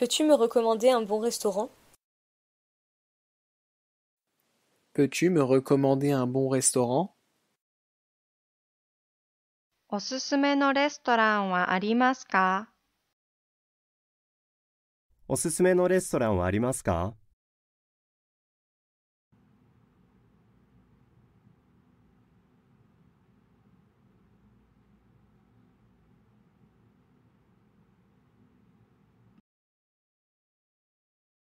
Peux-tu me recommander un bon restaurant? Peux-tu me recommander un bon restaurant? おすすめのレストランはありますかおすすめのレストランはありますか